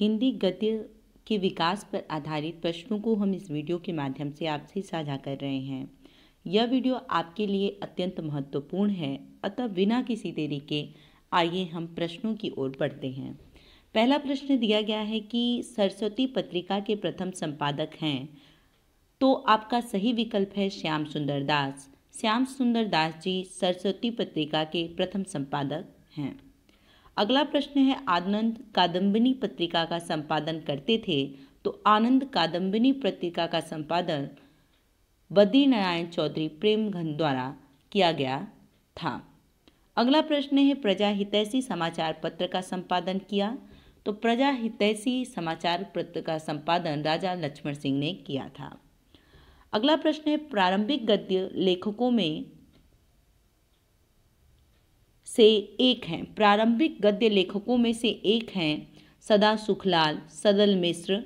हिंदी गद्य के विकास पर आधारित प्रश्नों को हम इस वीडियो के माध्यम से आपसे साझा कर रहे हैं यह वीडियो आपके लिए अत्यंत महत्वपूर्ण है अतः बिना किसी देरी के आइए हम प्रश्नों की ओर बढ़ते हैं पहला प्रश्न दिया गया है कि सरस्वती पत्रिका के प्रथम संपादक हैं तो आपका सही विकल्प है श्याम सुंदर दास श्याम सुंदर दास जी सरस्वती पत्रिका के प्रथम संपादक हैं अगला प्रश्न है आनंद कादम्बिनी पत्रिका का संपादन करते थे तो आनंद कादम्बिनी पत्रिका का संपादन बद्री नारायण चौधरी प्रेमघन द्वारा किया गया था अगला प्रश्न है प्रजा हितैषी समाचार पत्र का संपादन किया तो प्रजा हितैषी समाचार पत्र का संपादन राजा लक्ष्मण सिंह ने किया था अगला प्रश्न है प्रारंभिक गद्य लेखकों में से एक हैं प्रारंभिक गद्य लेखकों में से एक हैं सदा सुखलाल सदल मिश्र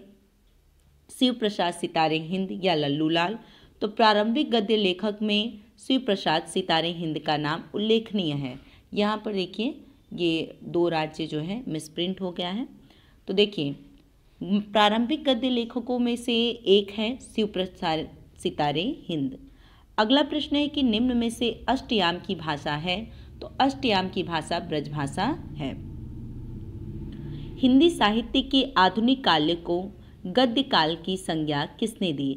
शिव प्रसाद सितारे हिंद या लल्लू लाल तो प्रारंभिक गद्य लेखक में शिव प्रसाद सितारे हिंद का नाम उल्लेखनीय है यहाँ पर देखिए ये दो राज्य जो है मिसप्रिंट हो गया है तो देखिए प्रारंभिक गद्य लेखकों में से एक है शिव प्रसाद सितारे हिंद अगला प्रश्न है कि निम्न में से अष्टयाम की भाषा है तो अष्टयाम की भाषा ब्रजभाषा है हिंदी साहित्य के आधुनिक काल को गद्य काल की संज्ञा किसने दी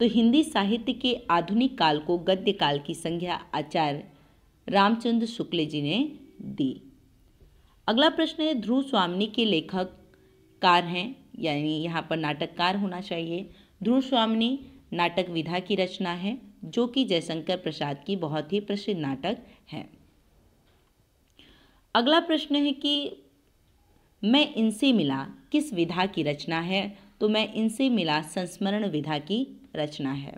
तो हिंदी साहित्य के आधुनिक काल को गद्य काल की संज्ञा आचार्य रामचंद्र शुक्ल जी ने दी अगला प्रश्न है ध्रुव स्वामी के लेखक कार हैं यानी यहाँ पर नाटककार होना चाहिए ध्रुव स्वामी नाटक विधा की रचना है जो कि जयशंकर प्रसाद की बहुत ही प्रसिद्ध नाटक है अगला प्रश्न है कि मैं इनसे मिला किस विधा की रचना है तो मैं इनसे मिला संस्मरण विधा की रचना है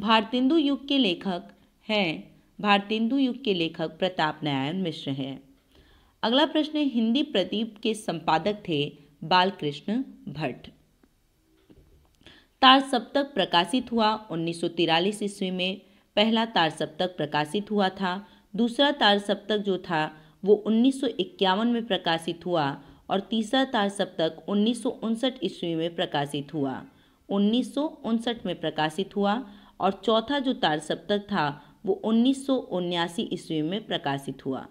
भारतेंदु युग के लेखक हैं भारतेंदु युग के लेखक प्रताप नारायण मिश्र हैं अगला प्रश्न हिंदी प्रदीप के संपादक थे बालकृष्ण भट्ट तार सप्तक प्रकाशित हुआ उन्नीस ईस्वी में पहला तार सप्तक प्रकाशित हुआ था दूसरा तार सप्तक जो था वो उन्नीस में प्रकाशित हुआ और तीसरा तार सप्तक उन्नीस ईस्वी में प्रकाशित हुआ उन्नीस में प्रकाशित हुआ और चौथा जो तार सप्तक था वो उन्नीस ईस्वी में प्रकाशित हुआ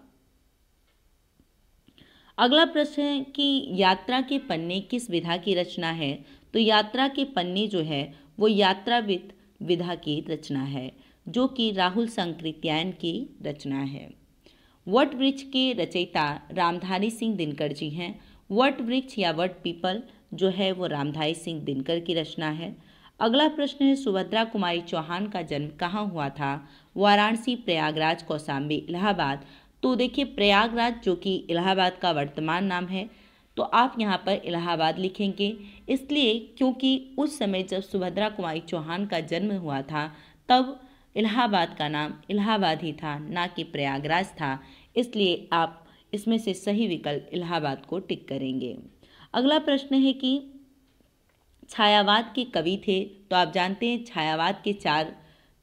अगला प्रश्न है कि यात्रा के पन्ने किस विधा की रचना है तो यात्रा के पन्ने जो है वो यात्राविद विधा की रचना है जो कि राहुल संकृत्यायन की रचना है वट वृक्ष के रचयिता रामधारी सिंह दिनकर जी हैं वट वृक्ष या वट पीपल जो है वो रामधारी सिंह दिनकर की रचना है अगला प्रश्न है सुभद्रा कुमारी चौहान का जन्म कहाँ हुआ था वाराणसी प्रयागराज कौसाम्बी इलाहाबाद तो देखिए प्रयागराज जो कि इलाहाबाद का वर्तमान नाम है तो आप यहाँ पर इलाहाबाद लिखेंगे इसलिए क्योंकि उस समय जब सुभद्रा कुमारी चौहान का जन्म हुआ था तब इलाहाबाद का नाम इलाहाबाद ही था ना कि प्रयागराज था इसलिए आप इसमें से सही विकल्प इलाहाबाद को टिक करेंगे अगला प्रश्न है कि छायावाद के कवि थे तो आप जानते हैं छायावाद के चार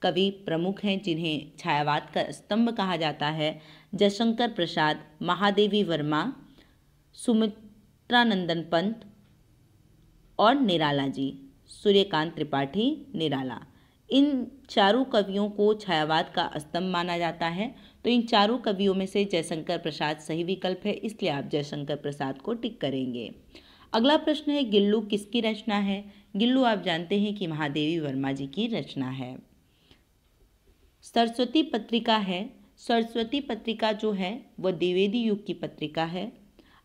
कवि प्रमुख हैं जिन्हें छायावाद का स्तंभ कहा जाता है जयशंकर प्रसाद महादेवी वर्मा सुमित्रानंदन पंत और निराला जी सूर्यकांत त्रिपाठी निराला इन चारों कवियों को छायावाद का स्तंभ माना जाता है तो इन चारों कवियों में से जयशंकर प्रसाद सही विकल्प है इसलिए आप जयशंकर प्रसाद को टिक करेंगे अगला प्रश्न है गिल्लू किसकी रचना है गिल्लू आप जानते हैं कि महादेवी वर्मा जी की रचना है सरस्वती पत्रिका है सरस्वती पत्रिका जो है वह द्विवेदी युग की पत्रिका है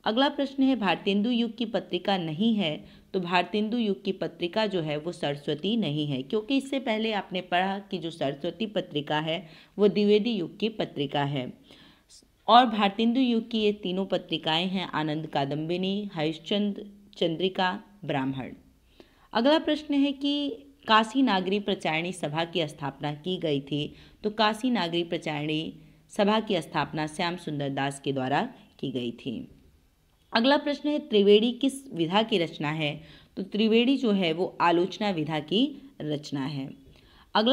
अगला प्रश्न है भारतेंदु युग की पत्रिका नहीं है तो भारतेंदु युग की पत्रिका जो है वो सरस्वती नहीं है क्योंकि इससे पहले आपने पढ़ा कि जो सरस्वती पत्रिका है वो द्विवेदी युग की पत्रिका है और भारतेंदु युग की ये तीनों पत्रिकाएं हैं आनंद कादम्बिनी हरिश्चंद चंद्रिका ब्राह्मण अगला प्रश्न है कि काशी नागरी प्रचारिणी सभा की स्थापना की गई थी तो काशी नागरी प्रचारिणी सभा की स्थापना श्याम सुंदर दास के द्वारा की गई थी अगला प्रश्न है त्रिवेणी किस विधा की रचना है तो त्रिवेणी जो है वो आलोचना विधा की रचना है अगला